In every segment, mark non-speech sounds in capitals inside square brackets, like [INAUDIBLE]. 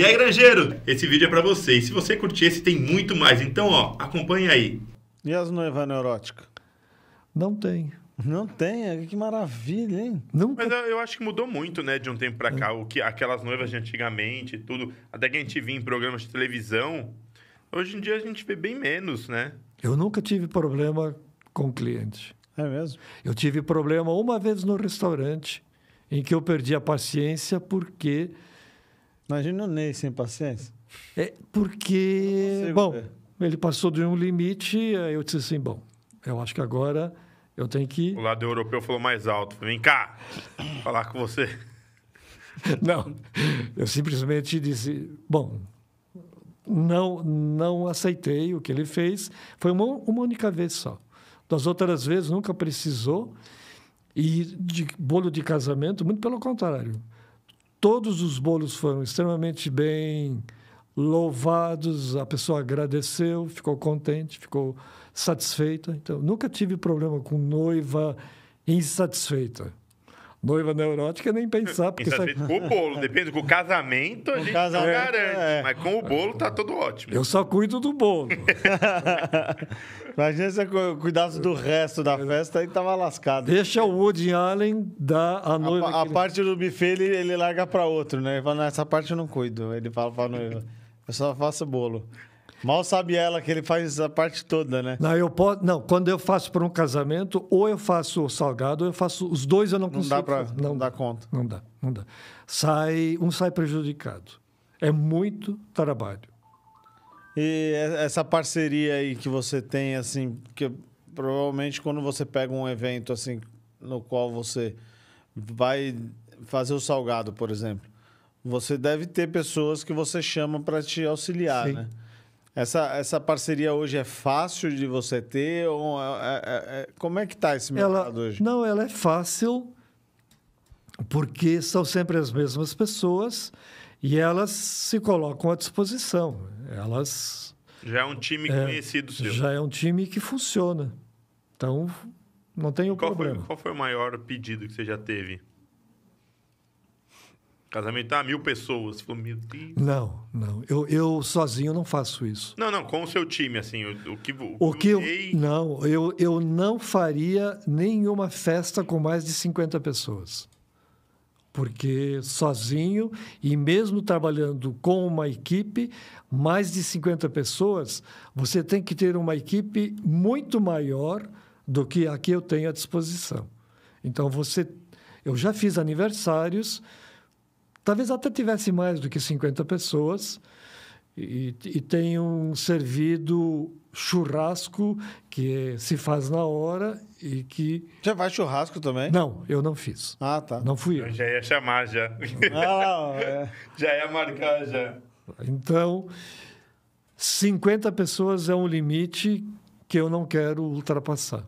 E aí, granjeiro? Esse vídeo é para você. E se você curtir esse, tem muito mais. Então, ó, acompanha aí. E as noivas neuróticas? Não tem. Não tem, é, que maravilha, hein? Mas eu acho que mudou muito, né, de um tempo para cá, o que aquelas noivas de antigamente, tudo, até que a gente via em programas de televisão. Hoje em dia a gente vê bem menos, né? Eu nunca tive problema com cliente. É mesmo? Eu tive problema uma vez no restaurante em que eu perdi a paciência porque Imagina o Ney sem paciência. É porque, bom, ele passou de um limite, aí eu disse assim, bom, eu acho que agora eu tenho que... O lado europeu falou mais alto, vem cá, falar com você. [LAUGHS] Não, eu simplesmente disse, bom, não, não aceitei o que ele fez, foi uma, uma única vez só. Das outras vezes nunca precisou, e de bolo de casamento, muito pelo contrário. Todos os bolos foram extremamente bem louvados, a pessoa agradeceu, ficou contente, ficou satisfeita. Então, nunca tive problema com noiva insatisfeita noiva neurótica é nem pensar. Porque sai... Com o bolo, depende. Com o casamento a gente casamento, não garante. É. Mas com o bolo tá tudo ótimo. Eu só cuido do bolo. [LAUGHS] Imagina se eu cuidasse do resto da festa e tava lascado. Deixa o Woody Allen dar a noiva. A, a ele... parte do buffet ele, ele larga para outro, né? Ele fala, não, essa parte eu não cuido. Ele fala pra noiva, eu só faço bolo. Mal sabe ela que ele faz a parte toda, né? Não, eu posso, não quando eu faço para um casamento, ou eu faço salgado, ou eu faço os dois, eu não consigo. Não dá para, não, não dá conta. Não dá, não dá. Sai, um sai prejudicado. É muito trabalho. E é, essa parceria aí que você tem, assim, que provavelmente quando você pega um evento assim, no qual você vai fazer o salgado, por exemplo, você deve ter pessoas que você chama para te auxiliar, Sim. né? Essa, essa parceria hoje é fácil de você ter? Ou é, é, é, é como é que está esse mercado ela, hoje? Não, ela é fácil porque são sempre as mesmas pessoas e elas se colocam à disposição. Elas já é um time é, conhecido seu. Já é um time que funciona. Então não tem o qual problema. Foi, qual foi o maior pedido que você já teve? Casamento tá mil pessoas. Você falou, meu Deus. Não, não. Eu, eu sozinho não faço isso. Não, não, com o seu time, assim, o, o que o, o que eu, Não, eu, eu não faria nenhuma festa com mais de 50 pessoas. Porque sozinho, e mesmo trabalhando com uma equipe, mais de 50 pessoas, você tem que ter uma equipe muito maior do que a que eu tenho à disposição. Então, você. Eu já fiz aniversários talvez até tivesse mais do que 50 pessoas, e, e tenham servido churrasco que eh, se faz na hora e que você faz churrasco também? Não, eu não fiz. Ah, tá. Não fui eu. eu já ia chamar já. é. [LAUGHS] já ia marcar já. Então, 50 pessoas é um limite que eu não quero ultrapassar.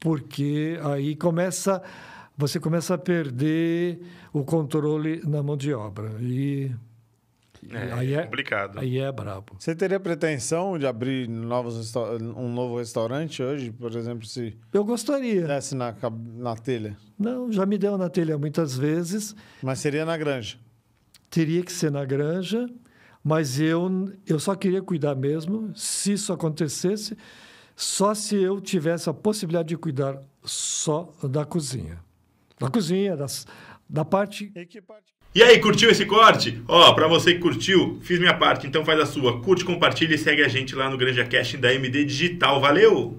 Porque aí começa você começa a perder o controle na mão de obra. E é, aí é complicado. Aí é brabo. Você teria pretensão de abrir novos, um novo restaurante hoje, por exemplo, se. Eu gostaria. Desse na, na telha? Não, já me deu na telha muitas vezes. Mas seria na granja? Teria que ser na granja, mas eu, eu só queria cuidar mesmo, se isso acontecesse, só se eu tivesse a possibilidade de cuidar só da cozinha da cozinha, das, da parte... E aí, curtiu esse corte? Ó, oh, para você que curtiu, fiz minha parte, então faz a sua. Curte, compartilha e segue a gente lá no Granja Casting da MD Digital. Valeu!